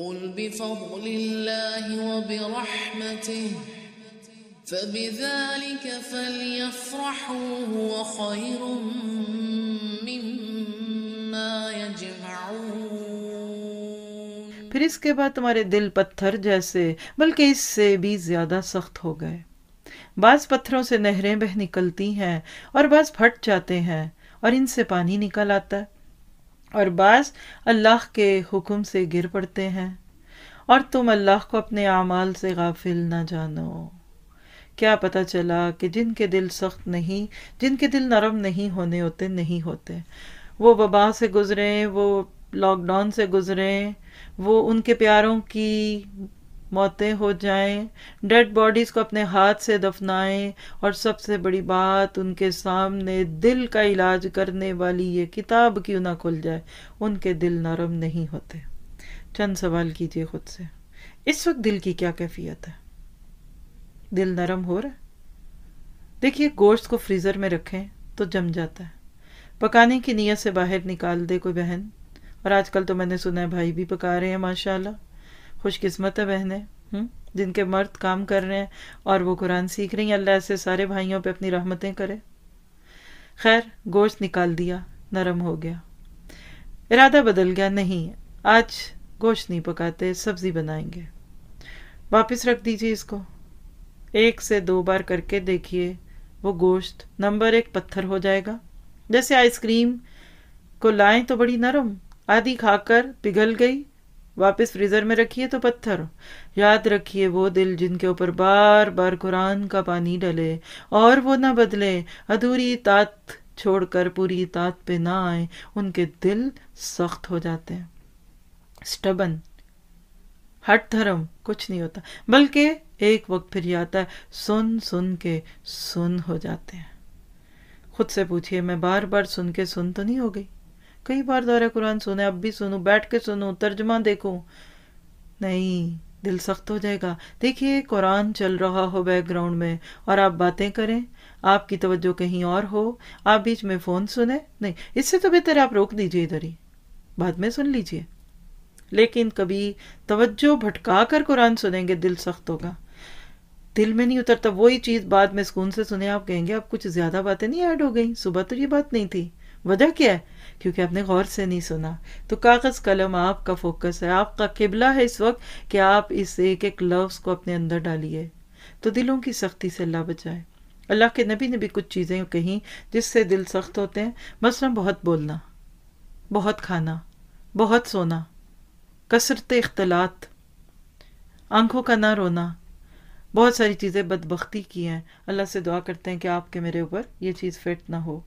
قل بفضل الله وبرحمته فبذلك فليفرحوا هو خير مما يجمعون फिर इसके बाद तुम्हारे दिल पत्थर जैसे बल्कि इससे भी ज्यादा सख्त हो गए बाज पत्थरों से नहरें बह निकलती हैं और बाज फट जाते हैं और इनसे पानी निकल आता है और बाज़ अल्लाह के हुक्म से गिर पड़ते हैं और तुम अल्लाह को अपने आमाल से गाफिल ना जानो क्या पता चला कि जिनके दिल सख्त नहीं जिनके दिल नरम नहीं होने होते नहीं होते वो वबा से गुज़रें वो लॉकडाउन से गुज़रें वो उनके प्यारों की मौतें हो जाएं, डेड बॉडीज़ को अपने हाथ से दफनाएं और सबसे बड़ी बात उनके सामने दिल का इलाज करने वाली ये किताब क्यों ना खुल जाए उनके दिल नरम नहीं होते चंद सवाल कीजिए खुद से इस वक्त दिल की क्या कैफियत है दिल नरम हो रहा है देखिए गोश्त को फ्रीज़र में रखें तो जम जाता है पकाने की नीयत से बाहर निकाल दे कोई बहन और आजकल तो मैंने सुना है भाई भी पका रहे हैं माशाल्लाह खुशकिस्मत है बहनें हम्म? जिनके मर्द काम कर रहे हैं और वो कुरान सीख रही हैं अल्लाह ऐसे सारे भाइयों पे अपनी रहमतें करे खैर गोश्त निकाल दिया नरम हो गया इरादा बदल गया नहीं आज गोश्त नहीं पकाते सब्ज़ी बनाएंगे वापस रख दीजिए इसको एक से दो बार करके देखिए वो गोश्त नंबर एक पत्थर हो जाएगा जैसे आइसक्रीम को लाएं तो बड़ी नरम आधी खाकर पिघल गई वापस फ्रीजर में रखिए तो पत्थर याद रखिए वो दिल जिनके ऊपर बार बार कुरान का पानी डले और वो ना बदले अधूरी तात छोड़कर पूरी तात पे ना आए उनके दिल सख्त हो जाते हैं स्टबन हट धर्म कुछ नहीं होता बल्कि एक वक्त फिर आता है सुन सुन के सुन हो जाते हैं खुद से पूछिए मैं बार बार सुन के सुन तो नहीं हो गई कई बार दौरे कुरान सुने अब भी सुनो बैठ के सुनो तर्जमा देखो नहीं दिल सख्त हो जाएगा देखिए कुरान चल रहा हो बैकग्राउंड में और आप बातें करें आपकी तवज्जो कहीं और हो आप बीच में फ़ोन सुने नहीं इससे तो बेहतर आप रोक दीजिए इधर ही बाद में सुन लीजिए लेकिन कभी तवज्जो भटका कर कुरान सुनेंगे दिल सख्त होगा दिल में नहीं उतरता वही चीज़ बाद में सुकून से सुने आप कहेंगे आप कुछ ज़्यादा बातें नहीं ऐड हो गई सुबह तो ये बात नहीं थी वजह क्या है क्योंकि आपने गौर से नहीं सुना तो कागज़ कलम आपका फोकस है आपका किबला है इस वक्त कि आप इस एक एक लफ्ज़ को अपने अंदर डालिए तो दिलों की सख्ती से अल्लाह बचाए अल्लाह के नबी ने भी कुछ चीज़ें कहीं जिससे दिल सख्त होते हैं मसला बहुत बोलना बहुत खाना बहुत सोना कसरत अख्तलात आंखों का ना रोना बहुत सारी चीज़ें बदबख्ती की हैं अल्लाह से दुआ करते हैं कि आपके मेरे ऊपर ये चीज़ फिट ना हो